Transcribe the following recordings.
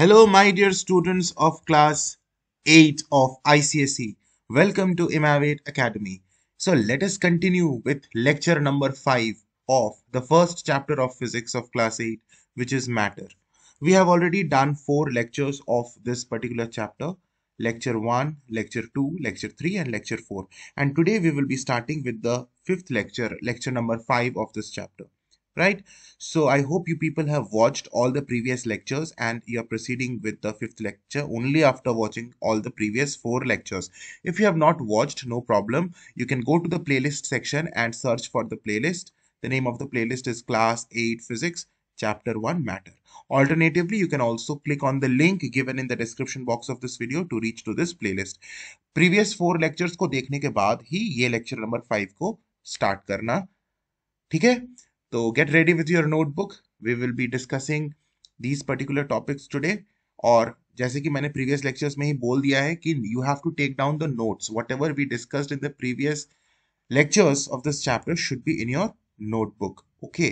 Hello my dear students of class 8 of ICSE. Welcome to Imavate Academy. So let us continue with lecture number 5 of the first chapter of physics of class 8 which is matter. We have already done 4 lectures of this particular chapter. Lecture 1, Lecture 2, Lecture 3 and Lecture 4. And today we will be starting with the 5th lecture, lecture number 5 of this chapter right? So I hope you people have watched all the previous lectures and you're proceeding with the fifth lecture only after watching all the previous four lectures. If you have not watched, no problem. You can go to the playlist section and search for the playlist. The name of the playlist is Class 8 Physics chapter 1 matter. Alternatively, you can also click on the link given in the description box of this video to reach to this playlist. Previous four lectures को देखने के बाद ही ये lecture number 5 को start करना ठीक है तो get ready with your notebook we will be discussing these particular topics today और जैसे कि मैंने प्रीवियस लेक्चर्स में ही बोल दिया है कि you have to take down the notes whatever we discussed in the previous lectures of this chapter should be in your notebook okay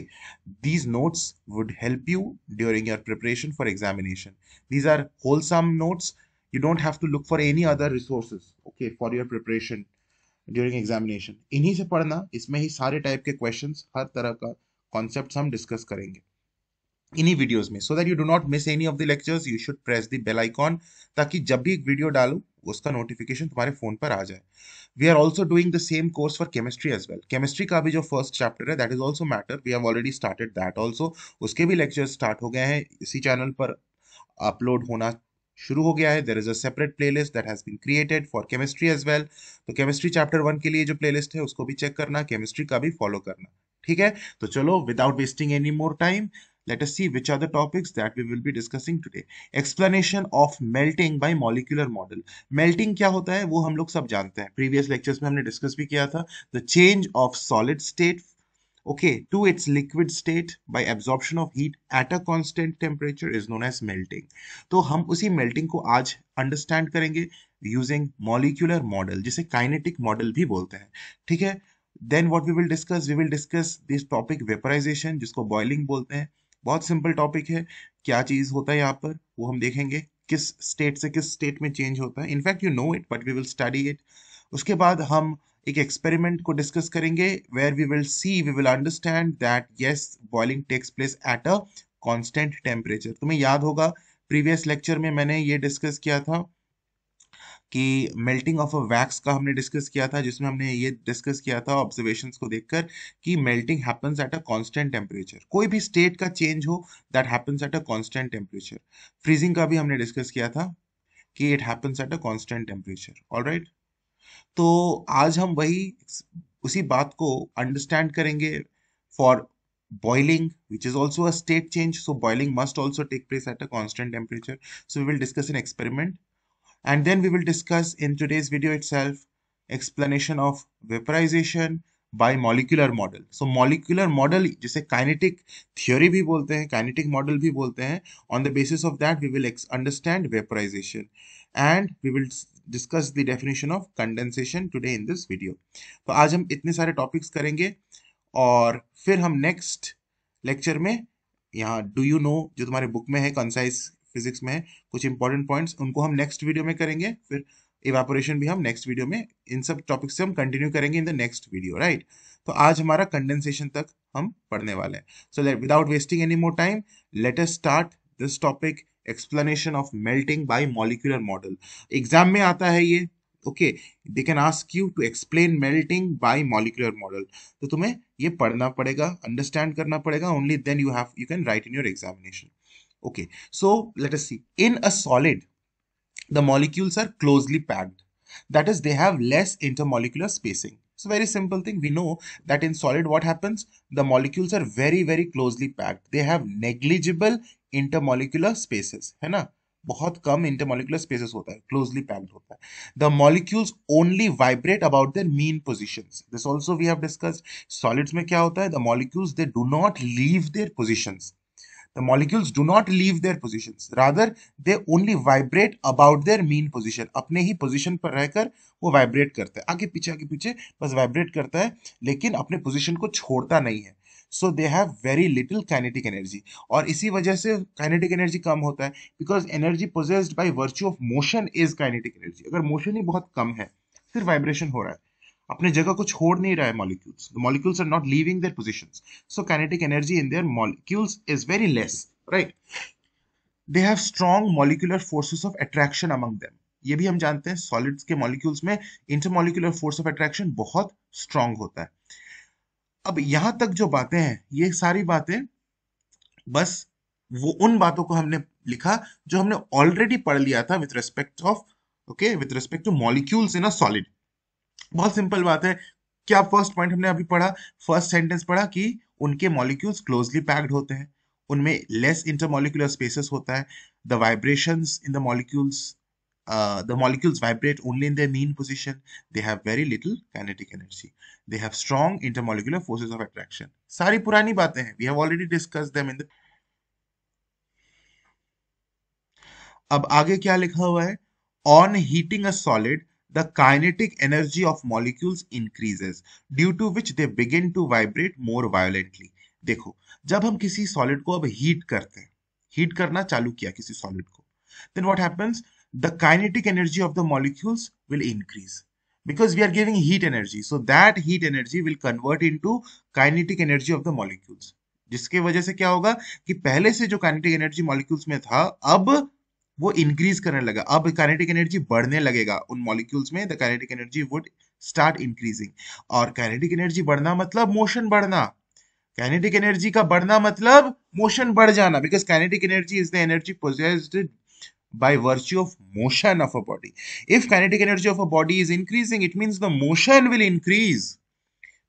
these notes would help you during your preparation for examination these are wholesome notes you don't have to look for any other resources okay for your preparation during examination इन्हीं से पढ़ना इसमें ही सारे type के question हर तरह का concept हम discuss करेंगे इन्हीं वीडियोस में so that you do not miss any of the lectures you should press the bell icon ताकि जब भी एक वीडियो डालू उसका नोटिफिकेशन तुम्हारे फोन पर आ जाए we are also doing the same course for chemistry as well chemistry का भी जो फर्स्ट चैप्टर है that is also matter we have already started that also उसके भी लेक्चर्स स्टार्ट हो गए हैं इसी चैनल पर अपलोड होना शुरू हो गया है there is a separate playlist that has been created for chemistry as well तो केमिस्ट्री चैप्टर वन के लिए जो प्ले लिस्ट है उसको भी चेक करना केमिस्ट्री का भी फॉलो करना ठीक है तो चलो without wasting any more time let us see which are the topics that we will be discussing today explanation of melting by molecular model melting क्या होता है वो हम लोग सब जानते हैं previous lectures में हमने discuss भी किया था the change of solid state okay to its liquid state by absorption of heat at a constant temperature is known as melting तो हम उसी melting को आज understand करेंगे using molecular model जिसे kinetic model भी बोलते हैं ठीक है then what we will discuss we will discuss this topic vaporization जिसको बॉइलिंग बोलते हैं बहुत सिंपल टॉपिक है क्या चीज होता है यहाँ पर वो हम देखेंगे किस स्टेट से किस स्टेट में चेंज होता है in fact you know it but we will study it उसके बाद हम एक एक्सपेरिमेंट को डिस्कस करेंगे where we will see we will understand that yes boiling takes place at a constant temperature तुम्हें याद होगा प्रीवियस लेक्चर में मैंने ये डिस्कस किया था कि मेल्टिंग ऑफ अ वैक्स का हमने डिस्कस किया था जिसमें हमने ये डिस्कस किया था ऑब्जर्वेशन को देखकर कि melting happens at a constant temperature कोई भी स्टेट का चेंज हो that happens at a constant temperature freezing का भी हमने डिस्कस किया था कि it happens at a constant temperature all तो आज हम वही उसी बात को अंडरस्टैंड करेंगे for boiling which is also a state change so boiling must also take place at a constant temperature so we will discuss an experiment and then we will discuss in today's video itself explanation of vaporization by molecular model so molecular model जिसे kinetic theory भी बोलते हैं kinetic model भी बोलते हैं on the basis of that we will understand vaporization and we will discuss the definition of condensation today in this video तो आज हम इतने सारे टॉपिक्स करेंगे और फिर हम नेक्स्ट लेक्चर में यहाँ डू यू नो जो तुम्हारे बुक में है कंसाइज फिजिक्स में कुछ इंपॉर्टेंट पॉइंट्स उनको हम नेक्स्ट वीडियो में करेंगे फिर इवेपोरेशन भी हम नेक्स्ट वीडियो में इन सब टॉपिक्स से हम कंटिन्यू करेंगे in the next video right तो आज हमारा कंडेंसेशन तक हम पढ़ने वाले हैं so let without wasting any more time let us start this topic explanation of melting by molecular model exam में आता है ये okay they can ask you to explain melting by molecular model तो तुम्हें ये पढ़ना पड़ेगा अंडरस्टैंड करना पड़ेगा only then you have you can write in your examination okay so let us see in a solid the molecules are closely packed that is they have less intermolecular spacing so very simple thing we know that in solid what happens the molecules are very very closely packed they have negligible intermolecular spaces hai na bahut kam intermolecular spaces hota hai closely packed hota hai the molecules only vibrate about their mean positions this also we have discussed solids mein kya hota hai the molecules they do not leave their positions The molecules do not leave their positions. Rather, they only vibrate about their mean position. अपने ही position पर रहकर वो vibrate करता है आगे पीछे आगे पीछे बस vibrate करता है लेकिन अपने position को छोड़ता नहीं है so they have very little kinetic energy और इसी वजह से काइनेटिक एनर्जी कम होता है because energy possessed by virtue of motion is kinetic energy अगर मोशन ही बहुत कम है सिर्फ वाइब्रेशन हो रहा है अपने जगह को छोड़ नहीं रहा है molecules the molecules are not leaving their positions so kinetic energy in their molecules is very less right they have strong molecular forces of attraction among them ये भी हम जानते हैं सॉलिड्स के मॉलिक्यूल्स में इंटरमोलिकुलर फोर्स ऑफ अट्रैक्शन बहुत strong होता है अब यहां तक जो बातें हैं ये सारी बातें बस वो उन बातों को हमने लिखा जो हमने ऑलरेडी पढ़ लिया था with respect of okay with respect to molecules in a solid बहुत सिंपल बात है क्या फर्स्ट पॉइंट हमने अभी पढ़ा फर्स्ट सेंटेंस पढ़ा कि उनके मॉलिक्यूल्स क्लोजली पैक्ड होते हैं उनमें लेस इंटरमोलिकुलर स्पेसेस होता है the vibrations in the molecules the molecules vibrate only in the mean position they have very little kinetic energy they have strong intermolecular forces of attraction सारी पुरानी बातें हैं we have already discussed them in the अब आगे क्या लिखा हुआ है on heating a solid the kinetic energy of molecules increases due to which they begin to vibrate more violently देखो जब हम किसी सॉलिड को अब हीट करते हैं हीट करना चालू किया किसी सॉलिड को then what happens the kinetic energy of the molecules will increase because we are giving heat energy so that heat energy will convert into kinetic energy of the molecules जिसके वजह से क्या होगा कि पहले से जो काइनेटिक एनर्जी मॉलिक्यूल्स में था अब वो इंक्रीज करने लगा अब काइनेटिक एनर्जी बढ़ने लगेगा उन मॉलिक्यूल्स में the kinetic energy would start increasing और काइनेटिक एनर्जी बढ़ना मतलब मोशन बढ़ना काइनेटिक एनर्जी का बढ़ना मतलब मोशन बढ़ जाना because kinetic energy is the energy possessed by virtue of motion of a body if kinetic energy of a body is increasing it means the motion will increase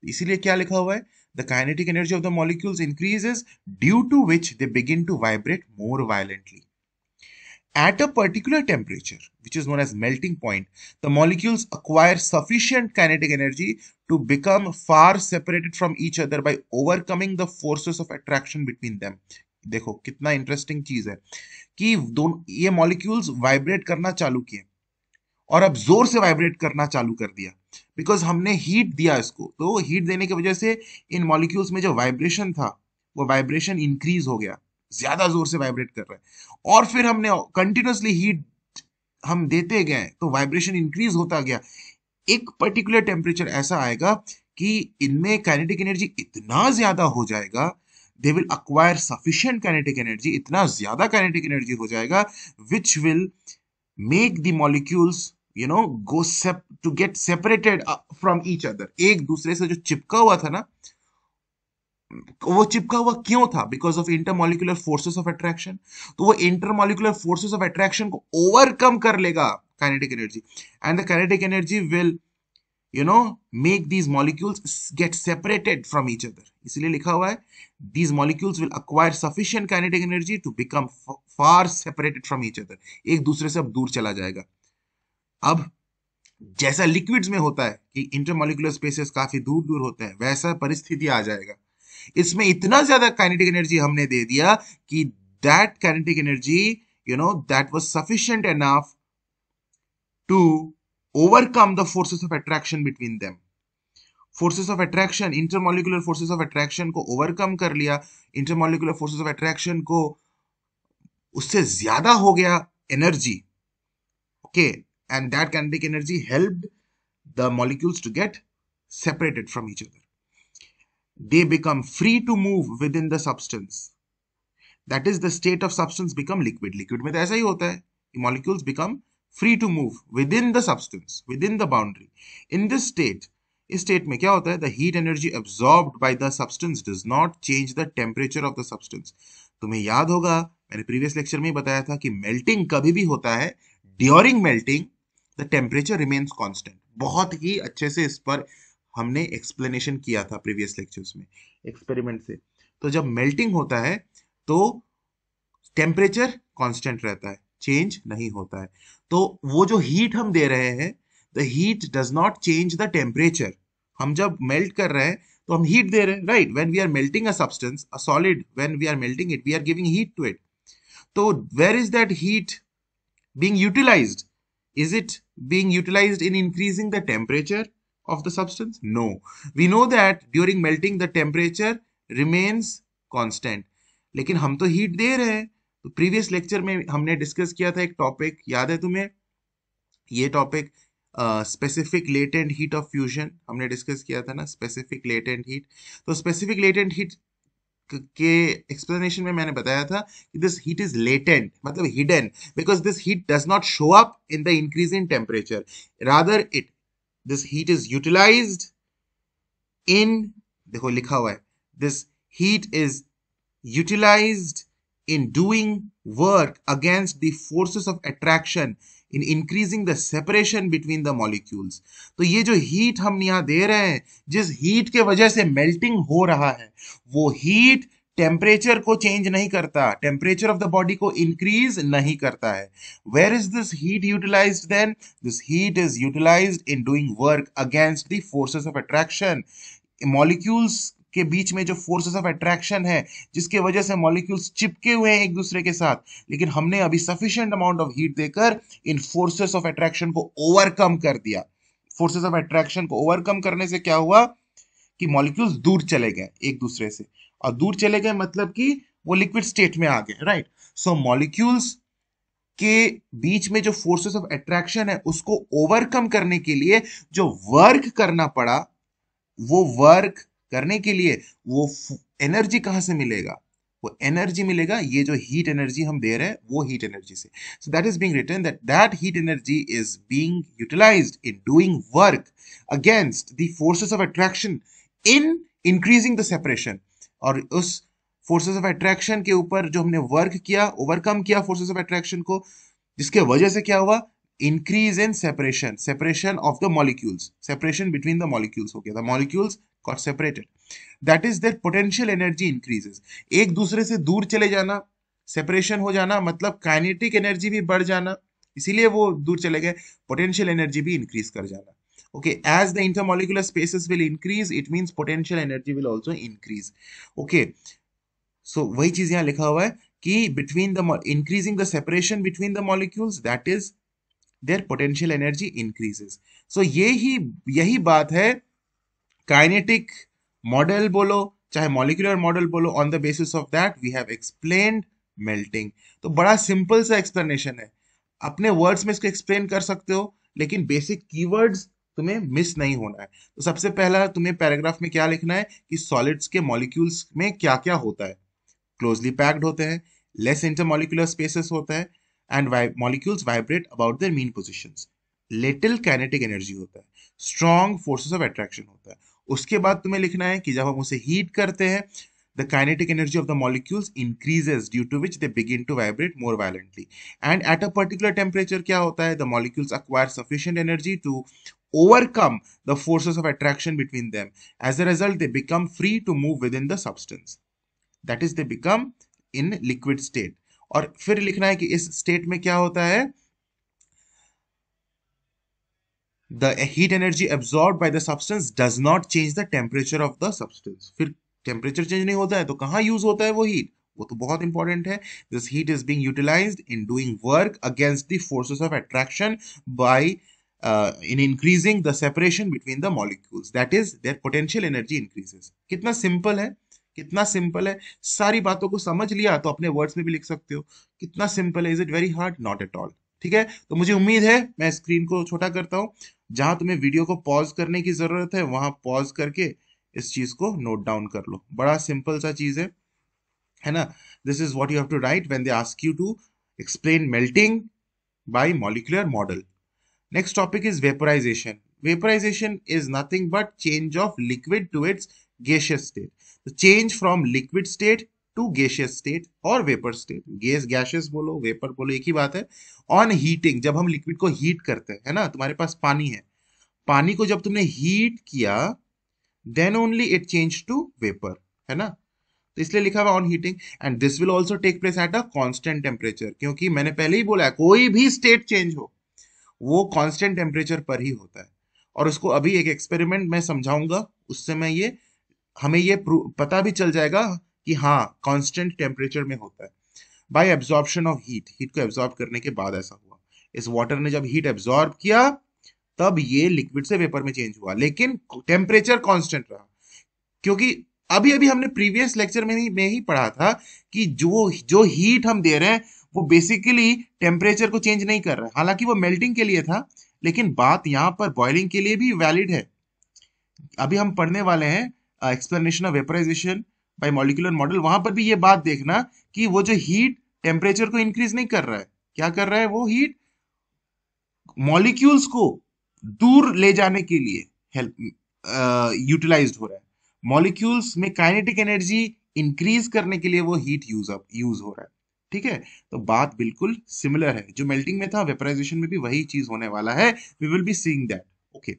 इसीलिए क्या लिखा हुआ है the kinetic energy of the molecules increases due to which they begin to vibrate more violently At a particular temperature, which is known as melting point, the molecules acquire sufficient kinetic energy to become far separated from each other by overcoming the forces of attraction between them. देखो कितना interesting चीज है कि दोनों ये molecules vibrate करना चालू किए और अब जोर से वाइब्रेट करना चालू कर दिया बिकॉज हमने हीट दिया इसको तो हीट देने की वजह से इन मॉलिक्यूल्स में जो वाइब्रेशन था वो वाइब्रेशन इंक्रीज हो गया ज्यादा जोर से वाइब्रेट कर रहा है और फिर हमने कंटिन्यूसली हीट हम देते गए तो वाइब्रेशन इंक्रीज होता गया एक पर्टिकुलर टेम्परेचर ऐसा आएगा कि इनमें कैनेटिक एनर्जी इतना ज्यादा हो जाएगा they will acquire sufficient kinetic energy इतना ज्यादा कैनेटिक एनर्जी हो जाएगा which will make the molecules you know go to get separated from each other एक दूसरे से जो चिपका हुआ था ना वो चिपका हुआ क्यों था because of intermolecular forces of attraction तो वो इंटरमोलिकुलर फोर्सेस ऑफ अट्रैक्शन को ओवरकम कर लेगा kinetic energy and the kinetic energy will you know make these molecules get separated from each other इसलिए लिखा हुआ है these molecules will acquire sufficient kinetic energy to become far separated from each other एक दूसरे से अब दूर चला जाएगा अब जैसा लिक्विड्स में होता है कि इंटरमोलिकुलर स्पेसेस काफी दूर दूर होते हैं वैसा परिस्थिति आ जाएगा इसमें इतना ज्यादा काइनेटिक एनर्जी हमने दे दिया कि that kinetic energy you know that was sufficient enough to overcome the forces of attraction between them forces of attraction intermolecular forces of attraction को ओवरकम कर लिया इंटरमोलिकुलर फोर्सेस ऑफ अट्रैक्शन को उससे ज्यादा हो गया energy okay and that kinetic energy help the molecules to get separated from each other they become free to move within the substance that is the state of substance become liquid liquid में तो ऐसा ही होता है molecules become free to move within the substance within the boundary in this state इस स्टेट में क्या होता है the heat energy absorbed by the substance does not change the temperature of the substance तुम्हें याद होगा मैंने प्रीवियस लेक्चर में बताया था कि मेल्टिंग कभी भी होता है during melting the temperature remains constant बहुत ही अच्छे से इस पर हमने एक्सप्लेनेशन किया था प्रीवियस लेक्चर्स में एक्सपेरिमेंट से तो जब मेल्टिंग होता है तो टेम्परेचर कांस्टेंट रहता है चेंज नहीं होता है तो वो जो हीट हम दे रहे हैं the heat does not change the temperature हम जब मेल्ट कर रहे हैं तो हम हीट दे रहे हैं right when we are melting a substance a solid when we are melting it we are giving heat to it तो where is that heat being utilize is it being utilize in increasing the temperature of the substance? No. We know that during melting the temperature remains constant. लेकिन हम तो heat दे रहे हैं तो previous lecture में हमने डिस्कस किया था एक टॉपिक याद है तुम्हें ये topic specific latent heat of fusion हमने डिस्कस किया था ना स्पेसिफिक लेटेंट हीट तो स्पेसिफिक लेटेंट हीट के एक्सप्लेनेशन में मैंने बताया था कि दिस हीट इज लेटेंट मतलब hidden because this heat does not show up in the increase in temperature rather it this heat is utilise in देखो लिखा हुआ है this heat is utilise in doing work against the forces of attraction in increasing the separation between the molecules तो ये जो heat हम यहां दे रहे हैं जिस हीट के वजह से मेल्टिंग हो रहा है वो हीट टेम्परेचर को चेंज नहीं करता टेम्परेचर ऑफ द बॉडी को इंक्रीज नहीं करता है where is this heat utilise then this heat is utilise in doing work against the forces of attraction molecules के बीच में जो फोर्सेस ऑफ अट्रैक्शन है जिसके वजह से मॉलिक्यूल्स चिपके हुए हैं एक दूसरे के साथ लेकिन हमने अभी सफिशियंट अमाउंट ऑफ हीट देकर इन फोर्सेस ऑफ अट्रैक्शन को ओवरकम कर दिया फोर्सेस ऑफ अट्रैक्शन को ओवरकम करने से क्या हुआ कि मॉलिक्यूल्स दूर चले गए एक दूसरे से और दूर चले गए मतलब कि वो लिक्विड स्टेट में आ गए राइट सो मॉलिक्यूल्स के बीच में जो फोर्सेस ऑफ एट्रैक्शन है उसको ओवरकम करने के लिए जो वर्क करना पड़ा वो वर्क करने के लिए वो एनर्जी कहां से मिलेगा वो एनर्जी मिलेगा ये जो हीट एनर्जी हम दे रहे हैं वो हीट एनर्जी से so that is being return that that heat energy is being utilised in doing work against the forces of attraction in increasing the separation और उस फोर्सेस ऑफ अट्रैक्शन के ऊपर जो हमने वर्क किया ओवरकम किया forces of attraction को जिसके वजह से क्या हुआ increase in separation separation of the molecules separation between the molecules हो गया the molecules got separated that is their potential energy increases एक दूसरे से दूर चले जाना सेपरेशन हो जाना मतलब काइनेटिक एनर्जी भी बढ़ जाना इसीलिए वो दूर चले गए पोटेंशियल एनर्जी भी इंक्रीज कर जाना okay as the intermolecular spaces will increase it means potential energy will also increase okay so वही चीज यहां लिखा हुआ है कि between the increasing the separation between the molecules that is their potential energy increases so ये ही यही बात है kinetic model बोलो चाहे molecular model बोलो on the basis of that we have explained melting तो बड़ा simple सा explanation है अपने words में इसको explain कर सकते हो लेकिन basic keywords तुम्हें मिस नहीं होना है तो सबसे पहला तुम्हें पैराग्राफ में क्या लिखना है कि सॉलिड्स के मॉलिक्यूल्स में क्या क्या होता है क्लोजली पैक्ड होते हैं लेस इंटरमोलिकुलर स्पेसेस होता है and molecules vibrate about their mean position little kinetic energy होता है स्ट्रॉन्ग फोर्सेस ऑफ अट्रैक्शन होता है उसके बाद तुम्हें लिखना है कि जब हम उसे हीट करते हैं the kinetic energy of the molecules increases due to which they begin to vibrate more violently and at a particular temperature kya hota hai the molecules acquire sufficient energy to overcome the forces of attraction between them as a result they become free to move within the substance that is they become in liquid state or फिर लिखना है कि इस state, में क्या the heat energy absorbed by the substance does not change the temperature of the substance temperature change नहीं होता है तो कहाँ यूज होता है वो हीट वो तो बहुत इंपॉर्टेंट है this heat is being utilised in doing work against the forces of attraction by in increasing the separation between the molecules that is their potential energy increases कितना सिंपल है कितना सिंपल है सारी बातों को समझ लिया तो अपने वर्ड्स में भी लिख सकते हो कितना सिंपल है is it very hard not at all ठीक है तो मुझे उम्मीद है मैं स्क्रीन को छोटा करता हूँ जहां तुम्हें वीडियो को पॉज करने की जरूरत है वहां पॉज करके इस चीज को नोट डाउन कर लो बड़ा सिंपल सा चीज है है ना this is what you have to write when they ask you to explain melting by molecular model next topic is vaporisation vaporisation is nothing but change of liquid to its gaseous state the change from liquid state to gaseous state और vapour state gas gaseous बोलो vapour बोलो एक ही बात है on heating जब हम liquid को heat करते हैं है ना तुम्हारे पास पानी है पानी को जब तुमने हीट किया then only it change to vapour है ना तो इसलिए लिखा हुआ on heating and this will also take place at a constant temperature क्योंकि मैंने पहले ही बोला है कोई भी स्टेट चेंज हो वो कॉन्स्टेंट टेम्परेचर पर ही होता है और उसको अभी एक एक्सपेरिमेंट मैं समझाऊंगा उससे मैं ये हमें ये पता भी चल जाएगा कि हाँ कॉन्स्टेंट टेम्परेचर में होता है by absorption of heat heat को एब्जॉर्ब करने के बाद ऐसा हुआ इस वाटर ने जब हीट एब्जॉर्ब किया तब ये लिक्विड से वेपर में चेंज हुआ लेकिन टेम्परेचर कॉन्स्टेंट रहा क्योंकि अभी अभी हमने प्रीवियस लेक्चर में ही में ही पढ़ा था कि जो जो हीट हम दे रहे हैं वो बेसिकली टेम्परेचर को चेंज नहीं कर रहा हालांकि वो मेल्टिंग के लिए था लेकिन बात यहां पर बॉइलिंग के लिए भी वैलिड है अभी हम पढ़ने वाले हैं explanation of vaporisation by molecular model वहां पर भी ये बात देखना कि वो जो हीट टेम्परेचर को इंक्रीज नहीं कर रहा है क्या कर रहा है वो हीट मॉलिक्यूल्स को दूर ले जाने के लिए हेल्प यूटिलाइज हो रहा है मॉलिक्यूल्स में काइनेटिक एनर्जी इंक्रीज करने के लिए वो हीट यूज अप यूज हो रहा है ठीक है तो बात बिल्कुल सिमिलर है जो मेल्टिंग में था वेपराइजेशन में भी वही चीज होने वाला है we will be seeing that okay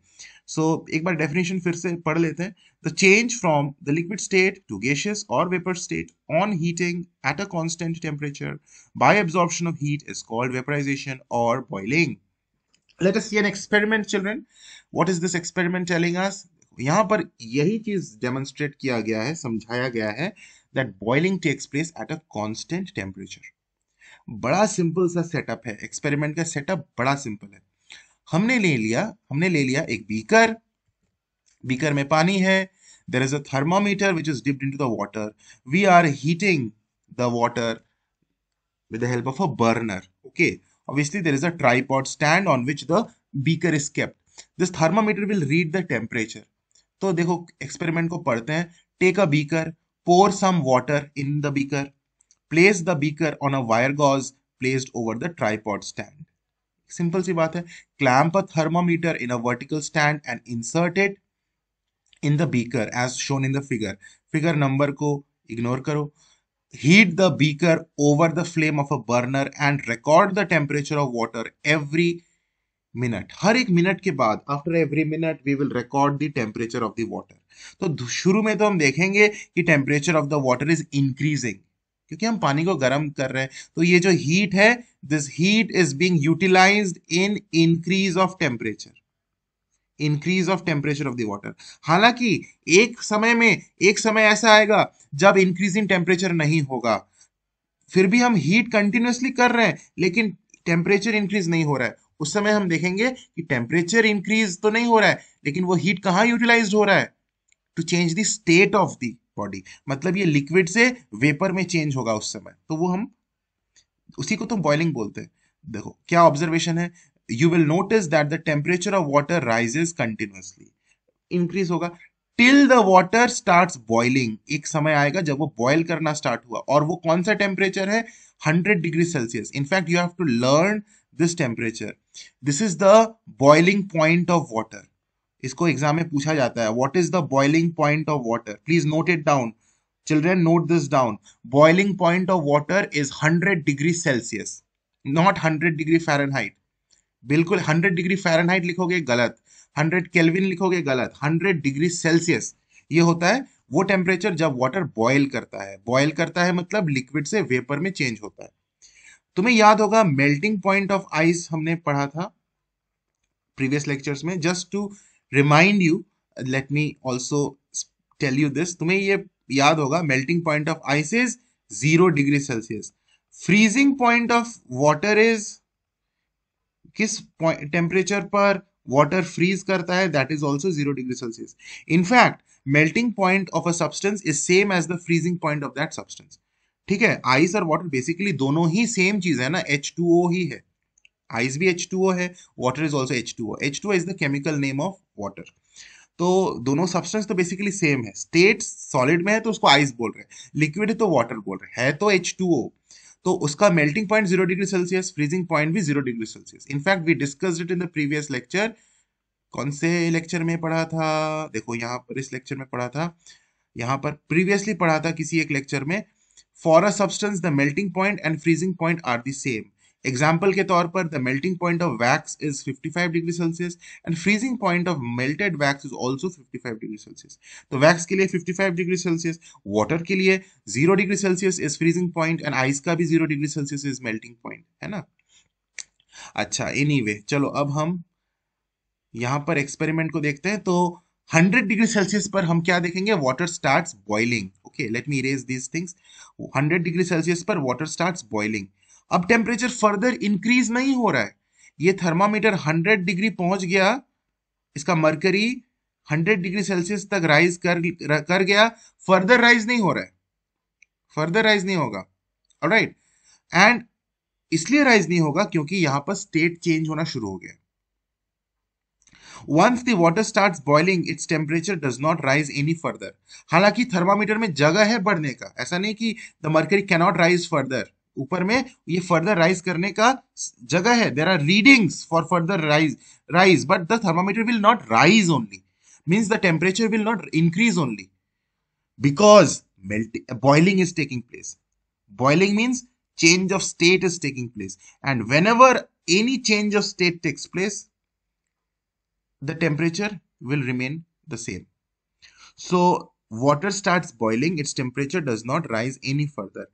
so एक बार डेफिनेशन फिर से पढ़ लेते हैं the change from the liquid state to gaseous और vapour state on heating at a constant temperature by absorption of heat is called vaporisation और boiling let us see an experiment children what is this experiment telling us यहां पर यही चीज demonstrate किया गया है समझाया गया है that boiling takes place at a constant temperature बड़ा सिंपल सा सेटअप है एक्सपेरिमेंट का सेटअप बड़ा सिंपल है हमने ले लिया हमने ले लिया एक बीकर बीकर में पानी है there is a thermometer which is dipped into the water we are heating the water with the help of a burner okay Obviously, there is a tripod stand on which the beaker is kept. This thermometer will read the temperature. तो dekho experiment ko padhte hain take a beaker pour some water in the beaker. Place the beaker on a wire gauze placed over the tripod stand. Simple सी बात है clamp a thermometer in a vertical stand and insert it in the beaker as shown in the figure figure number को ignore करो heat the beaker over the flame of a burner and record the temperature of water every minute हर एक मिनट के बाद after every minute we will record the temperature of the water तो शुरू में तो हम देखेंगे कि temperature of the water is increasing क्योंकि हम पानी को गर्म कर रहे हैं तो ये जो हीट है this heat is being utilised in increase of temperature increase of temperature of the water हालांकि एक समय में एक समय ऐसा आएगा जब इंक्रीज इन टेम्परेचर नहीं होगा फिर भी हम हीट कंटिन्यूसली कर रहे हैं लेकिन टेम्परेचर इंक्रीज नहीं हो रहा है उस समय हम देखेंगे कि टेम्परेचर इंक्रीज तो नहीं हो रहा है लेकिन वो हीट कहाँ यूटिलाइज हो रहा है to change the state of the body मतलब ये लिक्विड से वेपर में चेंज होगा उस समय तो वो हम उसी को तो बॉइलिंग बोलते हैं देखो क्या ऑब्जर्वेशन है you will notice that the temperature of water rises continuously increase hoga till the water starts boiling ek samay aayega jab wo boil karna start hua aur wo kaun temperature 100 degrees celsius in fact you have to learn this temperature this is the boiling point of water इसको exam में पूछा जाता the what is the boiling point of water please note it down children note this down boiling point of water is 100 degrees Celsius, not 100 degrees Fahrenheit. बिल्कुल 100 degree Fahrenheit लिखोगे गलत 100 kelvin लिखोगे गलत 100 degree Celsius ये होता है वो temperature जब वाटर बॉयल करता है बॉयल करता है मतलब लिक्विड से वेपर में चेंज होता है तुम्हें याद होगा मेल्टिंग पॉइंट ऑफ आइस हमने पढ़ा था प्रीवियस लेक्चर्स में just to remind you let me also tell you this तुम्हें ये याद होगा melting point of ice is zero degree Celsius freezing point of water is किस टेम्परेचर पर वाटर फ्रीज करता है that is also zero degree Celsius in fact melting point of a substance is same as the freezing point of that substance ठीक है ice और water basically दोनों ही same चीज है ना एच ही है आइस भी एच है water is also H two O H two is the chemical name of water तो दोनों सब्सटेंस तो बेसिकली सेम है स्टेट सॉलिड में है तो उसको आइस बोल रहे हैं लिक्विड है तो वाटर बोल रहे हैं है तो एच टू ओ तो उसका melting point zero degree Celsius freezing point भी zero degree Celsius in fact we discussed it in the previous lecture कौन से लेक्चर में पढ़ा था देखो यहाँ पर इस लेक्चर में पढ़ा था यहाँ पर प्रीवियसली पढ़ा था किसी एक लेक्चर में for a substance the melting point and freezing point are the same example के तौर पर the melting point of wax is 55 degree Celsius and freezing point of melted wax is also 55 degree Celsius तो wax के लिए 55 degree Celsius water के लिए zero degree Celsius is freezing point and ice का भी zero degree Celsius is melting point है ना अच्छा एनी anyway, चलो अब हम यहाँ पर एक्सपेरिमेंट को देखते हैं तो 100 डिग्री सेल्सियस पर हम क्या देखेंगे water starts boiling okay let me erase these things 100 degree Celsius पर वाटर स्टार्ट्स बॉइलिंग अब टेम्परेचर फर्दर इंक्रीज नहीं हो रहा है ये थर्मामीटर 100 डिग्री पहुंच गया इसका मरकरी 100 डिग्री सेल्सियस तक राइज कर कर गया फर्दर राइज नहीं हो रहा है फर्दर राइज नहीं होगा राइट एंड इसलिए राइज नहीं होगा क्योंकि यहां पर स्टेट चेंज होना शुरू हो गया once the water start boiling its temperature does not rise any further हालांकि थर्मामीटर में जगह है बढ़ने का ऐसा नहीं कि the mercury cannot rise further ऊपर में ये फर्दर राइज करने का जगह है there are readings for further rise rise but the thermometer will not rise only means the temperature will not increase only because melting boiling is taking place boiling means change of state is taking place and whenever any change of state takes place the temperature will remain the same so water start boiling its temperature does not rise any further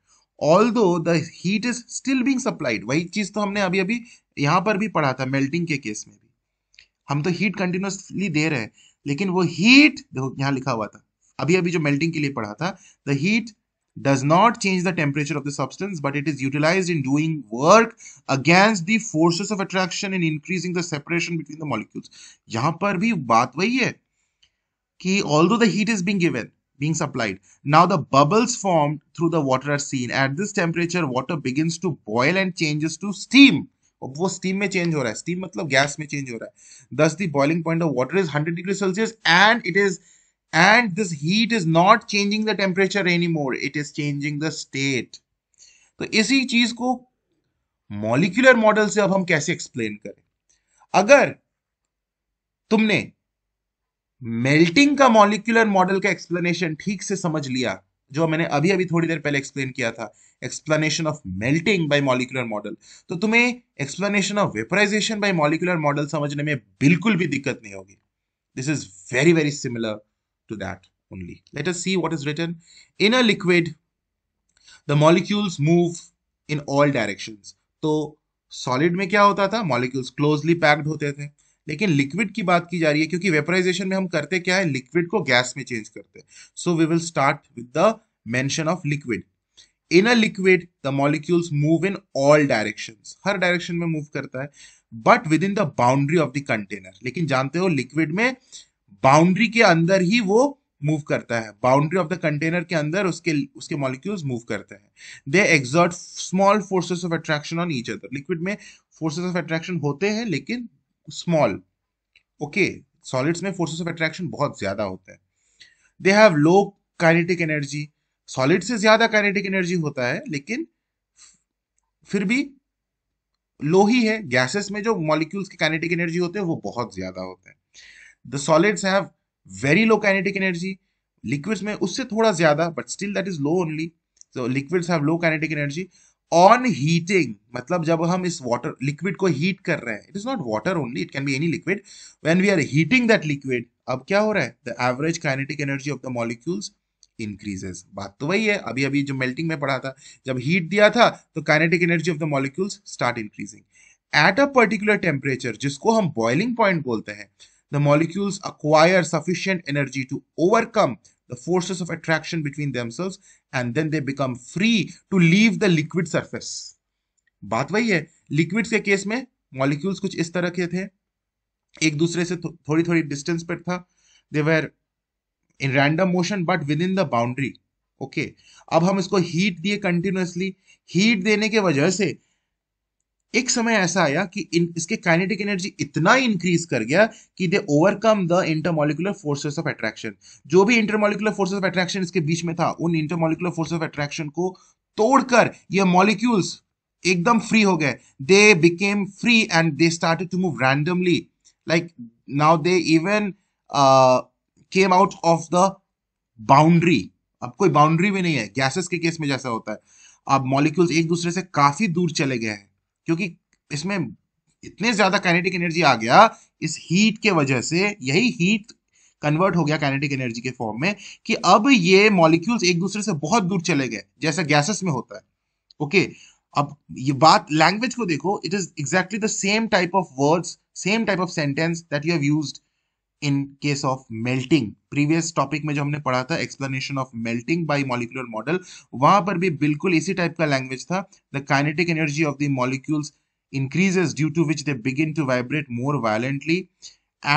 although the heat is still being supplied वही चीज तो हमने अभी अभी यहां पर भी पढ़ा था मेल्टिंग के केस में भी हम तो हीट कंटिन्यूसली दे रहे हैं लेकिन वो हीट यहां लिखा हुआ था अभी अभी जो मेल्टिंग के लिए पढ़ा था the heat does not change the temperature of the substance but it is utilise in doing work against the forces of attraction in increasing the separation between the molecules यहां पर भी बात वही है कि all the heat is being given being supplied. Now the bubbles formed through the water are seen. At this temperature, water begins to boil and changes to steam. अब वो steam में चेंज हो रहा है स्टीम मतलब gas में change हो रहा है thus the boiling point of water is 100 degree Celsius and it is and this heat is not changing the temperature any more it is changing the state तो इसी चीज को मॉलिक्यूलर मॉडल से अब हम कैसे एक्सप्लेन करें अगर तुमने मेल्टिंग का मॉलिक्यूलर मॉडल का एक्सप्लेनेशन ठीक से समझ लिया जो मैंने अभी अभी थोड़ी देर पहले एक्सप्लेन किया था explanation of melting by molecular model तो तुम्हें explanation of vaporisation by molecular model समझने में बिल्कुल भी दिक्कत नहीं होगी this is very very similar to that only let us see what is written in a liquid the molecules move in all directions तो सॉलिड में क्या होता था मॉलिक्यूल्स क्लोजली पैक्ड होते थे लेकिन लिक्विड की बात की जा रही है क्योंकि वेपराइजेशन में हम करते क्या है लिक्विड को गैस में चेंज करते हैं so we will start with the mention of liquid in a liquid the molecules move in all directions हर डायरेक्शन में मूव करता है but within the boundary of the container लेकिन जानते हो लिक्विड में बाउंड्री के अंदर ही वो मूव करता है बाउंड्री ऑफ द कंटेनर के अंदर उसके उसके मॉलिक्यूल्स मूव करते हैं they exert small forces of attraction on each other liquid में फोर्सेस ऑफ अट्रैक्शन होते हैं लेकिन स्मॉल ओके सॉलिड्स में फोर्सेस ऑफ अट्रैक्शन बहुत ज्यादा होता है they have low kinetic energy solid से ज्यादा काइनेटिक एनर्जी होता है लेकिन फिर भी लो ही है गैसेस में जो मॉलिक्यूल्स की काइनेटिक एनर्जी होते हैं वो बहुत ज्यादा होते हैं the solids have very low kinetic energy liquids में उससे थोड़ा ज्यादा but still that is low only so liquids have low kinetic energy on heating मतलब जब हम इस वाटर लिक्विड को हीट कर रहे हैं it is not water only it can be any liquid when we are heating that liquid अब क्या हो रहा है the average kinetic energy of the molecules increases बात तो वही है अभी अभी जो मेल्टिंग में पढ़ा था जब हीट दिया था तो kinetic energy of the molecules start increasing at a particular temperature जिसको हम बॉइलिंग पॉइंट बोलते हैं the molecules acquire sufficient energy to overcome the forces of attraction between themselves and then they become free to leave the liquid surface बात वही है liquids के case में molecules कुछ इस तरह के थे एक दूसरे से थोड़ी थोड़ी डिस्टेंस पर था they were in random motion but within the boundary okay अब हम इसको हीट दिए कंटिन्यूसली हीट देने के वजह से एक समय ऐसा आया कि इन, इसके काइनेटिक एनर्जी इतना ही इंक्रीज कर गया कि they overcome the intermolecular forces of attraction जो भी इंटरमोलिकुलर फोर्सेस ऑफ अट्रैक्शन इसके बीच में था उन इंटरमोलिकुलर फोर्सेस ऑफ अट्रैक्शन को तोड़कर ये मॉलिक्यूल्स एकदम फ्री हो गए they became free and they started to move randomly like now they even came out of the boundary अब कोई बाउंड्री भी नहीं है गैसेस के केस में जैसा होता है अब मॉलिक्यूल्स एक दूसरे से काफी दूर चले गए हैं क्योंकि इसमें इतने ज्यादा काइनेटिक एनर्जी आ गया इस हीट के वजह से यही हीट कन्वर्ट हो गया काइनेटिक एनर्जी के फॉर्म में कि अब ये मॉलिक्यूल्स एक दूसरे से बहुत दूर चले गए जैसा गैसेस में होता है ओके okay, अब ये बात लैंग्वेज को देखो it is exactly the same type of words same type of sentence that you have used in case of melting previous topic में जो हमने पढ़ा था explanation of melting by molecular model वहां पर भी बिल्कुल इसी टाइप का लैंग्वेज था the kinetic energy of the molecules increases due to which they begin to vibrate more violently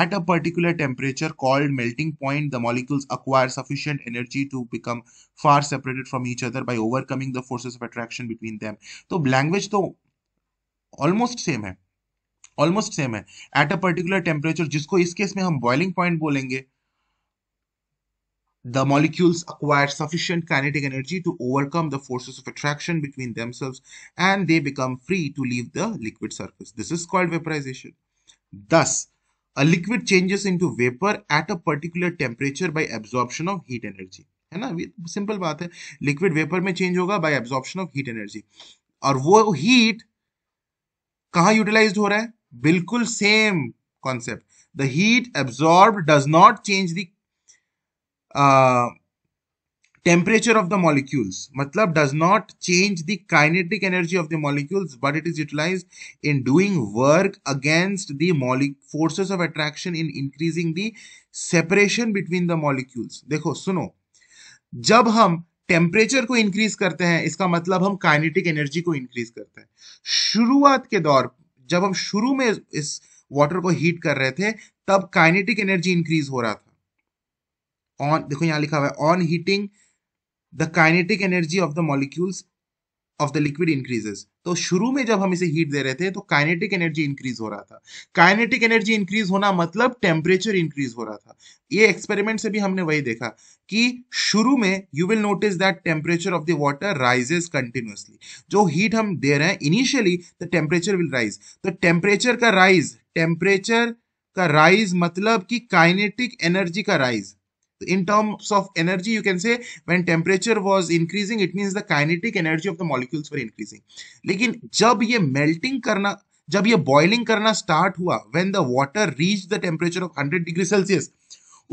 at a particular temperature called melting point the molecules acquire sufficient energy to become far separated from each other by overcoming the forces of attraction between them तो language तो almost same है almost same है at a particular temperature जिसको इस case में हम boiling point बोलेंगे the molecules acquire sufficient kinetic energy to overcome the forces of attraction between themselves and they become free to leave the liquid surface. This is called vaporization. Thus, a liquid changes into vapor at a particular temperature by absorption of heat energy. है ना simple बात है liquid vapour में change होगा by absorption of heat energy और वो heat कहाँ utilize हो रहा है बिल्कुल same concept the heat absorb does not change the temperature of the molecules मतलब does not change the kinetic energy of the molecules but it is utilise in doing work against the forces of attraction in increasing the separation between the molecules देखो सुनो जब हम temperature को increase करते हैं इसका मतलब हम काइनेटिक एनर्जी को इंक्रीज करते हैं शुरुआत के दौर जब हम शुरू में इस वाटर को हीट कर रहे थे तब काइनेटिक एनर्जी इंक्रीज हो रहा था ऑन देखो यहां लिखा हुआ है on heating the kinetic energy of the molecules of the liquid increases तो शुरू में जब हम इसे हीट दे रहे थे तो काइनेटिक एनर्जी इंक्रीज हो रहा था काइनेटिक एनर्जी इंक्रीज होना मतलब टेम्परेचर इंक्रीज हो रहा था ये एक्सपेरिमेंट से भी हमने वही देखा कि शुरू में you will notice that temperature of the water rises continuously जो हीट हम दे रहे हैं initially the temperature will rise तो टेम्परेचर का राइज टेम्परेचर का राइज मतलब कि काइनेटिक एनर्जी का rise in terms of energy you can say when temperature was increasing it means the kinetic energy of the molecules were increasing lekin jab ye melting karna jab ye boiling karna start hua when the water reached the temperature of 100 degree celsius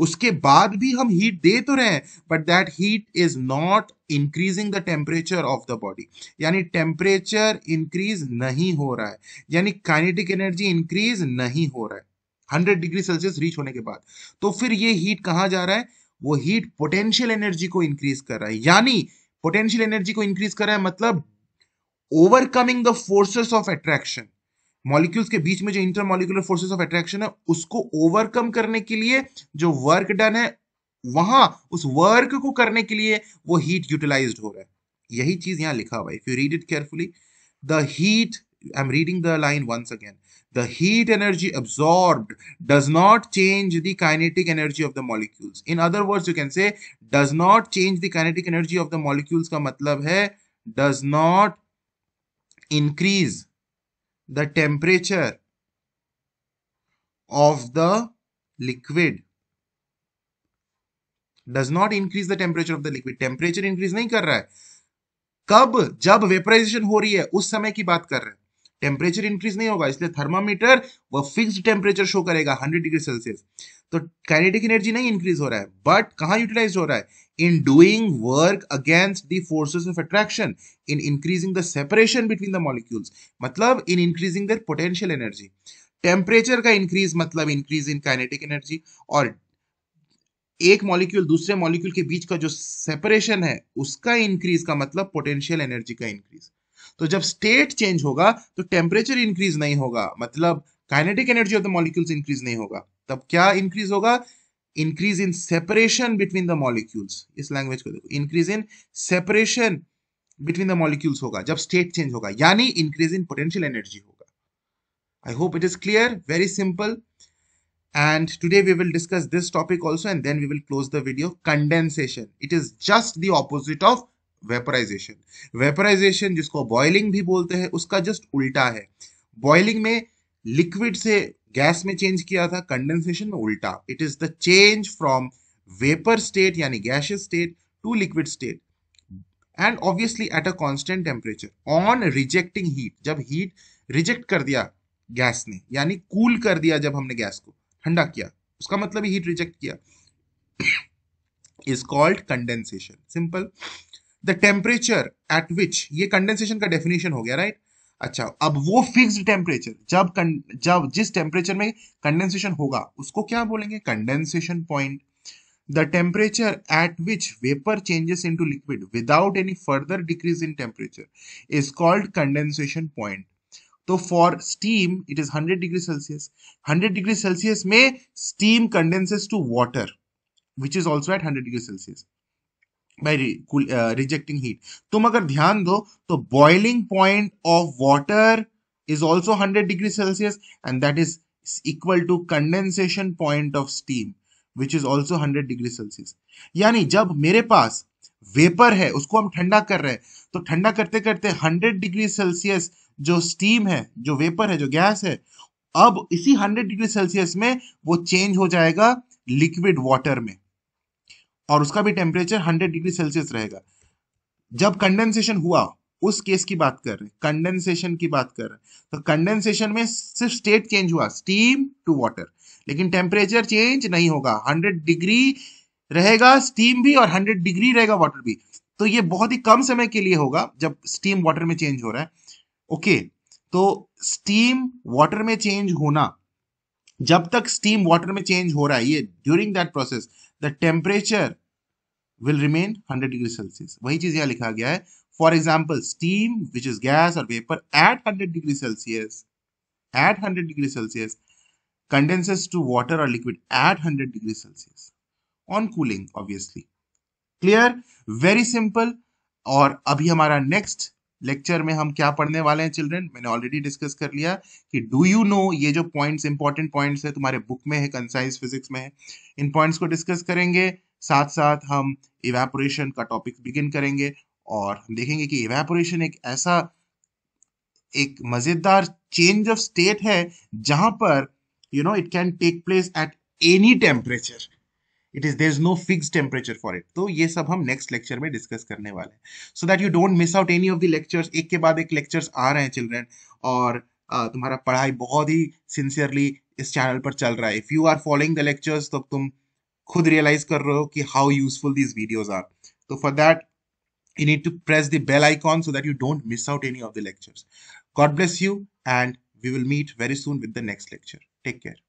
उसके बाद भी हम heat दे तो रहे हैं but that heat is not increasing the temperature of the body यानी temperature increase नहीं हो रहा है यानी काइनेटिक एनर्जी इंक्रीज नहीं हो रहा है हंड्रेड डिग्री सेल्सियस रीच होने के बाद तो फिर ये हीट कहाँ जा रहा है वो हीट पोटेंशियल एनर्जी को इंक्रीज कर रहा है यानी पोटेंशियल एनर्जी को इंक्रीज कर रहा है मतलब overcoming the forces of attraction molecules के बीच में जो inter molecular forces of attraction है उसको ओवरकम करने के लिए जो वर्क डन है वहां उस वर्क को करने के लिए वो हीट यूटिलाइज हो रहा है यही चीज यहां लिखा हुआ है if you read it carefully the heat I am reading the line once again the heat energy absorbed does not change the kinetic energy of the molecules in other words you can say does not change the kinetic energy of the molecules ka matlab hai does not increase the temperature of the liquid does not increase the temperature of the liquid temperature increase nahi kar raha hai कब जब vaporisation हो रही है उस समय की बात कर रहे हैं टेम्परेचर इंक्रीज नहीं होगा इसलिए थर्मामीटर वह फिक्स टेम्परेचर शो करेगा 100 डिग्री सेल्सियस तो काइनेटिक एनर्जी नहीं इंक्रीज हो रहा है बट कहाँ यूटिलाइज हो रहा है in doing work against the forces of attraction in increasing the separation between the molecules मतलब in increasing their potential energy temperature का इंक्रीज मतलब इंक्रीज इन काइनेटिक एनर्जी और एक मॉलिक्यूल दूसरे मॉलिक्यूल के बीच का जो सेपरेशन है उसका इंक्रीज का मतलब पोटेंशियल एनर्जी का इंक्रीज तो जब स्टेट चेंज होगा तो टेम्परेचर इंक्रीज नहीं होगा मतलब kinetic energy of the molecules increase नहीं होगा तब क्या इंक्रीज होगा increase in separation between the molecules इस लैंग्वेज को देखो increase in separation between the molecules होगा जब स्टेट चेंज होगा यानी इंक्रीज इन पोटेंशियल एनर्जी होगा I hope it is clear very simple and today we will discuss this topic also and then we will close the video condensation it is just the opposite of vaporisation vaporisation जिसको boiling भी बोलते हैं उसका just उल्टा है boiling में liquid से gas में चेंज किया था कंडेंसेशन में उल्टा it is the change from vapour state यानी gas state to liquid state and obviously at a constant temperature on rejecting heat जब हीट रिजेक्ट कर दिया गैस ने यानी कूल कर दिया जब हमने गैस को ठंडा किया उसका मतलब हीट रिजेक्ट किया is called condensation simple the temperature at which ये कंडेंसेशन का डेफिनेशन हो गया राइट अच्छा अब वो फिक्स्ड टेम्परेचर जब जब जिस टेम्परेचर में कंडेंसेशन होगा उसको क्या बोलेंगे condensation point the temperature at which vapour changes into liquid without any further decrease in temperature is called condensation point तो for steam it is 100 degree Celsius 100 degree Celsius में steam condenses to water which is also at 100 degree Celsius by rejecting heat तुम अगर ध्यान दो तो boiling point of water is also hundred degree Celsius and that is equal to condensation point of steam which is also hundred degree Celsius यानी जब मेरे पास vapour है उसको हम ठंडा कर रहे हैं तो ठंडा करते करते हंड्रेड डिग्री सेल्सियस जो स्टीम है जो वेपर है जो गैस है अब इसी हंड्रेड डिग्री सेल्सियस में वो चेंज हो जाएगा लिक्विड वाटर में और उसका भी टेम्परेचर हंड्रेड डिग्री सेल्सियस रहेगा जब कंडेंसेशन हुआ उस केस की बात कर रहे कंडेंसेशन की बात कर रहे तो कंडेंसेशन में सिर्फ स्टेट चेंज हुआ स्टीम टू वाटर लेकिन टेम्परेचर चेंज नहीं होगा 100 डिग्री रहेगा स्टीम भी और 100 डिग्री रहेगा वाटर भी तो ये बहुत ही कम समय के लिए होगा जब स्टीम वाटर में चेंज हो रहा है ओके तो स्टीम वाटर में चेंज होना जब तक स्टीम वाटर में चेंज हो रहा है ये during that process the temperature will remain hundred degree Celsius वही चीज यहाँ लिखा गया है for example steam which is gas और vapour at hundred degree Celsius at hundred degree Celsius condenses to water और liquid at hundred degree Celsius on cooling obviously clear very simple और अभी हमारा नेक्स्ट लेक्चर में हम क्या पढ़ने वाले हैं चिल्ड्रन मैंने ऑलरेडी डिस्कस कर लिया कि डू यू नो ये जो पॉइंट्स इंपॉर्टेंट पॉइंट्स है तुम्हारे बुक में है कंसाइज फिजिक्स में है इन पॉइंट्स को डिस्कस करेंगे साथ साथ हम इवेपोरेशन का टॉपिक बिगिन करेंगे और देखेंगे कि इवेपोरेशन एक ऐसा एक मजेदार चेंज ऑफ स्टेट है जहां पर you know it can take place at any temperature it is there is no fix temperature for it तो ये सब हम नेक्स्ट लेक्चर में डिस्कस करने वाले हैं so that you don't miss out any of the lectures एक के बाद एक लेक्चर्स आ रहे हैं चिल्ड्रेन और तुम्हारा पढ़ाई बहुत ही सिंसियरली इस चैनल पर चल रहा है if you are following the lectures तो तुम खुद रियलाइज कर रहे हो कि how useful these videos are तो for that you need to press the bell icon so that you don't miss out any of the lectures God bless you and we will meet very soon with the next lecture take care